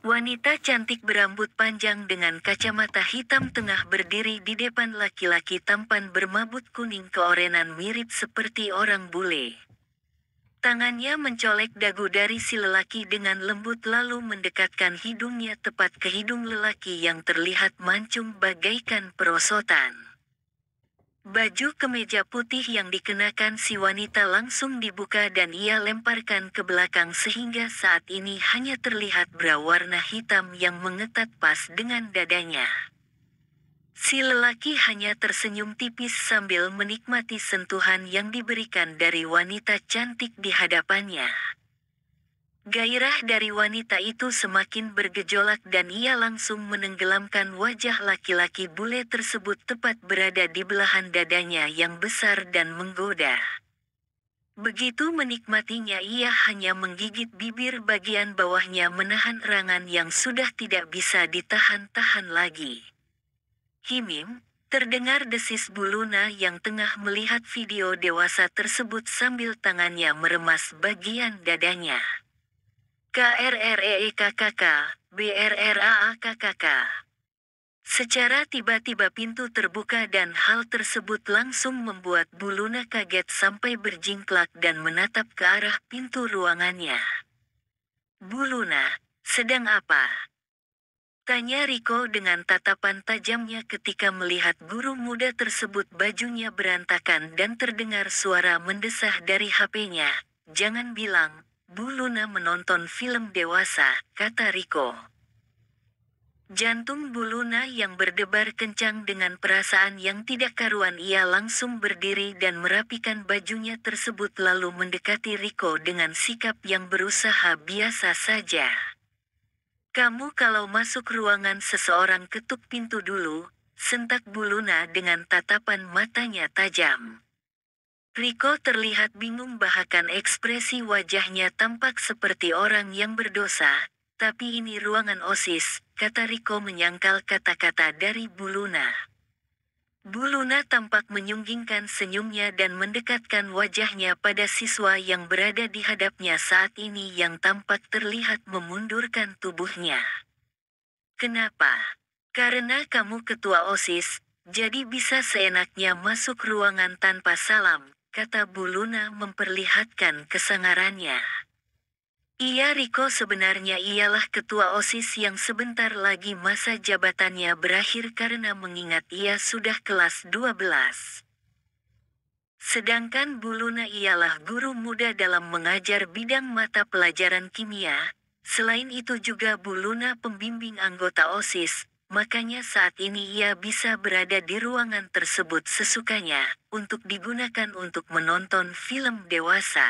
Wanita cantik berambut panjang dengan kacamata hitam tengah berdiri di depan laki-laki tampan bermabut kuning keorenan mirip seperti orang bule. Tangannya mencolek dagu dari si lelaki dengan lembut lalu mendekatkan hidungnya tepat ke hidung lelaki yang terlihat mancung bagaikan perosotan. Baju kemeja putih yang dikenakan si wanita langsung dibuka dan ia lemparkan ke belakang sehingga saat ini hanya terlihat bra warna hitam yang mengetat pas dengan dadanya. Si lelaki hanya tersenyum tipis sambil menikmati sentuhan yang diberikan dari wanita cantik di hadapannya. Gairah dari wanita itu semakin bergejolak dan ia langsung menenggelamkan wajah laki-laki bule tersebut tepat berada di belahan dadanya yang besar dan menggoda. Begitu menikmatinya ia hanya menggigit bibir bagian bawahnya menahan erangan yang sudah tidak bisa ditahan-tahan lagi. Himim, Terdengar desis Buluna yang tengah melihat video dewasa tersebut sambil tangannya meremas bagian dadanya. KRREIKKK, e BRRAAKKK. Secara tiba-tiba pintu terbuka dan hal tersebut langsung membuat Buluna kaget sampai berjingklak dan menatap ke arah pintu ruangannya. Buluna, sedang apa? Tanya Riko dengan tatapan tajamnya ketika melihat guru muda tersebut bajunya berantakan dan terdengar suara mendesah dari HP-nya. Jangan bilang, Bu Luna menonton film dewasa, kata Riko. Jantung Bu Luna yang berdebar kencang dengan perasaan yang tidak karuan ia langsung berdiri dan merapikan bajunya tersebut lalu mendekati Riko dengan sikap yang berusaha biasa saja. Kamu kalau masuk ruangan seseorang ketuk pintu dulu, sentak Bu Luna dengan tatapan matanya tajam. Riko terlihat bingung bahkan ekspresi wajahnya tampak seperti orang yang berdosa, tapi ini ruangan OSIS, kata Riko menyangkal kata-kata dari Buluna. Buluna tampak menyunggingkan senyumnya dan mendekatkan wajahnya pada siswa yang berada di hadapnya saat ini yang tampak terlihat memundurkan tubuhnya. Kenapa? Karena kamu ketua OSIS, jadi bisa seenaknya masuk ruangan tanpa salam, kata Buluna memperlihatkan kesangarannya. Ia Riko sebenarnya ialah ketua OSIS yang sebentar lagi masa jabatannya berakhir karena mengingat ia sudah kelas 12. Sedangkan Buluna ialah guru muda dalam mengajar bidang mata pelajaran kimia, selain itu juga Buluna pembimbing anggota OSIS, makanya saat ini ia bisa berada di ruangan tersebut sesukanya, untuk digunakan untuk menonton film dewasa.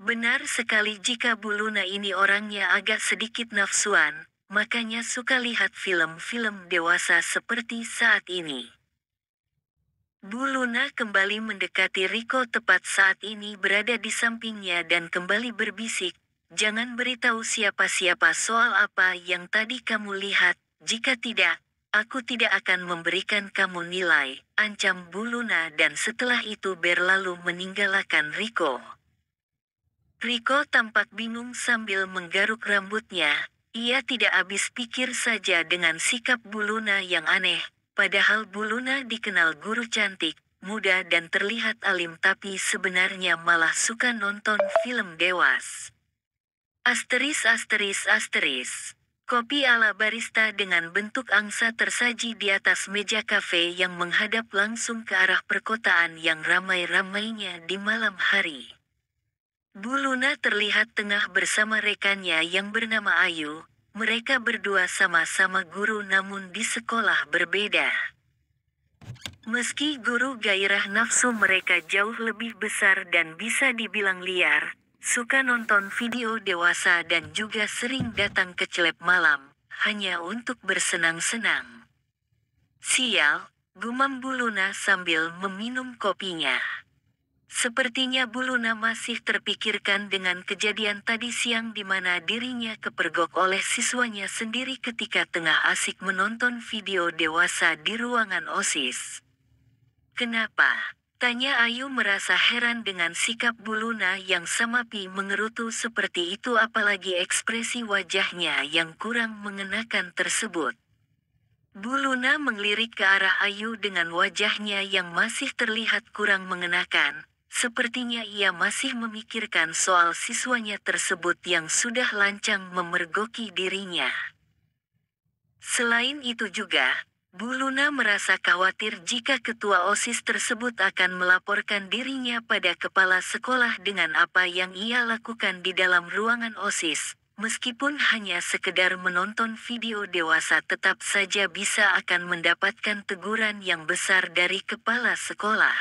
Benar sekali jika Buluna ini orangnya agak sedikit nafsuan, makanya suka lihat film-film dewasa seperti saat ini. Buluna kembali mendekati Riko tepat saat ini berada di sampingnya dan kembali berbisik, Jangan beritahu siapa-siapa soal apa yang tadi kamu lihat, jika tidak, aku tidak akan memberikan kamu nilai, ancam Buluna dan setelah itu berlalu meninggalkan Riko. Riko tampak bingung sambil menggaruk rambutnya, ia tidak habis pikir saja dengan sikap Buluna yang aneh, padahal Buluna dikenal guru cantik, muda dan terlihat alim tapi sebenarnya malah suka nonton film dewas. Asteris asteris asteris Kopi ala barista dengan bentuk angsa tersaji di atas meja kafe yang menghadap langsung ke arah perkotaan yang ramai-ramainya di malam hari. Bu Luna terlihat tengah bersama rekannya yang bernama Ayu. Mereka berdua sama-sama guru namun di sekolah berbeda. Meski guru gairah nafsu mereka jauh lebih besar dan bisa dibilang liar, suka nonton video dewasa dan juga sering datang ke celeb malam, hanya untuk bersenang-senang. Sial, gumam Buluna sambil meminum kopinya. Sepertinya Buluna masih terpikirkan dengan kejadian tadi siang di mana dirinya kepergok oleh siswanya sendiri ketika tengah asik menonton video dewasa di ruangan OSIS. Kenapa? Tanya Ayu merasa heran dengan sikap Buluna yang sama Pi mengerutu seperti itu apalagi ekspresi wajahnya yang kurang mengenakan tersebut. Buluna melirik ke arah Ayu dengan wajahnya yang masih terlihat kurang mengenakan. Sepertinya ia masih memikirkan soal siswanya tersebut yang sudah lancang memergoki dirinya. Selain itu juga, Bu Luna merasa khawatir jika ketua OSIS tersebut akan melaporkan dirinya pada kepala sekolah dengan apa yang ia lakukan di dalam ruangan OSIS. Meskipun hanya sekedar menonton video dewasa tetap saja bisa akan mendapatkan teguran yang besar dari kepala sekolah.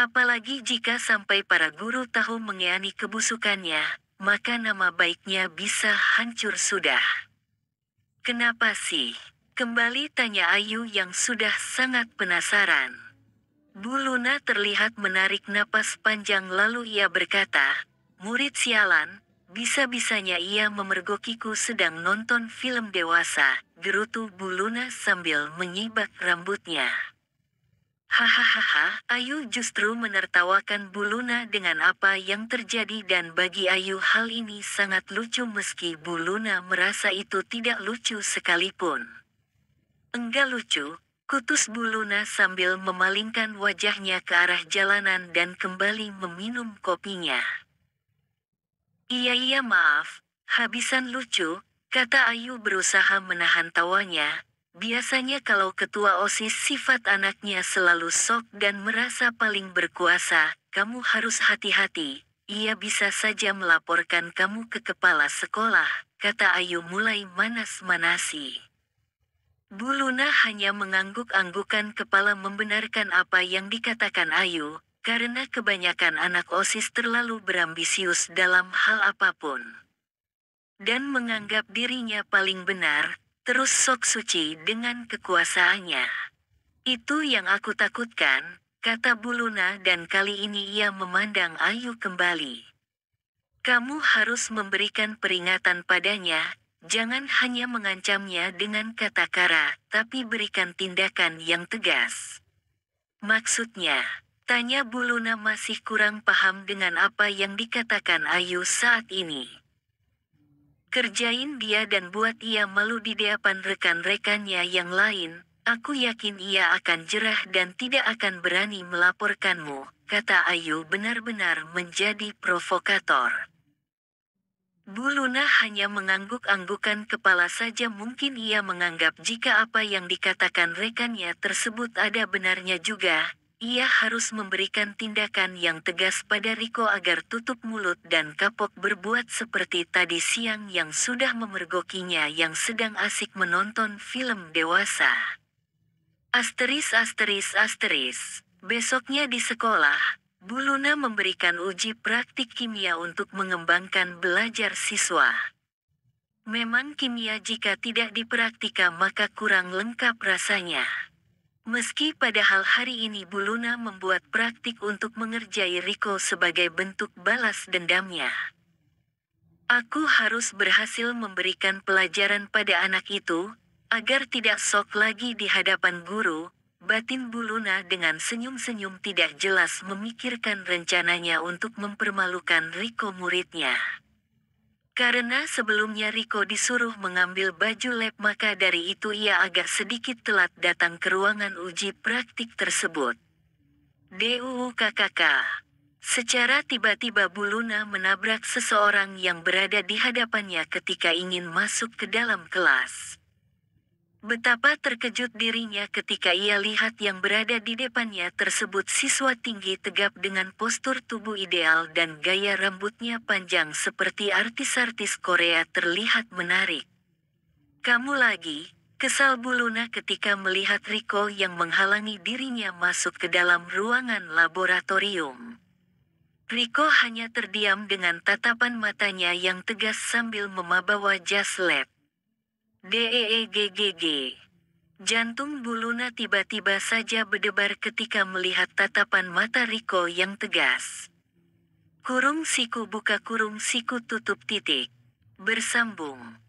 Apalagi jika sampai para guru tahu mengeani kebusukannya, maka nama baiknya bisa hancur sudah. Kenapa sih? Kembali tanya Ayu yang sudah sangat penasaran. Bu Luna terlihat menarik napas panjang lalu ia berkata, Murid sialan, bisa-bisanya ia memergokiku sedang nonton film dewasa, gerutu Bu Luna sambil menyibak rambutnya. Hahaha, Ayu justru menertawakan Bu Luna dengan apa yang terjadi dan bagi Ayu hal ini sangat lucu meski Bu Luna merasa itu tidak lucu sekalipun. Enggak lucu, kutus Buluna sambil memalingkan wajahnya ke arah jalanan dan kembali meminum kopinya. Iya iya maaf, habisan lucu, kata Ayu berusaha menahan tawanya. Biasanya kalau ketua OSIS sifat anaknya selalu sok dan merasa paling berkuasa, kamu harus hati-hati. Ia bisa saja melaporkan kamu ke kepala sekolah, kata Ayu mulai manas-manasi. Bu Luna hanya mengangguk-anggukan kepala membenarkan apa yang dikatakan Ayu, karena kebanyakan anak OSIS terlalu berambisius dalam hal apapun. Dan menganggap dirinya paling benar, terus sok suci dengan kekuasaannya. Itu yang aku takutkan, kata Bu Luna dan kali ini ia memandang Ayu kembali. Kamu harus memberikan peringatan padanya, Jangan hanya mengancamnya dengan kata kara, tapi berikan tindakan yang tegas. Maksudnya, tanya Buluna masih kurang paham dengan apa yang dikatakan Ayu saat ini. Kerjain dia dan buat ia malu di depan rekan-rekannya yang lain, aku yakin ia akan jerah dan tidak akan berani melaporkanmu, kata Ayu benar-benar menjadi provokator. Bu Luna hanya mengangguk-anggukan kepala saja mungkin ia menganggap jika apa yang dikatakan rekannya tersebut ada benarnya juga, ia harus memberikan tindakan yang tegas pada Riko agar tutup mulut dan kapok berbuat seperti tadi siang yang sudah memergokinya yang sedang asik menonton film dewasa. Asteris asteris asteris. Besoknya di sekolah, Buluna memberikan uji praktik kimia untuk mengembangkan belajar siswa. Memang kimia jika tidak dipraktika maka kurang lengkap rasanya. Meski padahal hari ini Buluna membuat praktik untuk mengerjai Riko sebagai bentuk balas dendamnya. Aku harus berhasil memberikan pelajaran pada anak itu, agar tidak sok lagi di hadapan guru, Batin Buluna dengan senyum-senyum tidak jelas memikirkan rencananya untuk mempermalukan Riko muridnya. Karena sebelumnya Riko disuruh mengambil baju lab maka dari itu ia agak sedikit telat datang ke ruangan uji praktik tersebut. DUUKKK kakak. Secara tiba-tiba Buluna menabrak seseorang yang berada di hadapannya ketika ingin masuk ke dalam kelas. Betapa terkejut dirinya ketika ia lihat yang berada di depannya tersebut siswa tinggi tegap dengan postur tubuh ideal dan gaya rambutnya panjang seperti artis-artis Korea terlihat menarik. Kamu lagi, kesal Buluna ketika melihat Riko yang menghalangi dirinya masuk ke dalam ruangan laboratorium. Riko hanya terdiam dengan tatapan matanya yang tegas sambil membawa jas lab. DEEGGG. Jantung Buluna tiba-tiba saja berdebar ketika melihat tatapan mata Riko yang tegas. Kurung siku buka kurung siku tutup titik. Bersambung.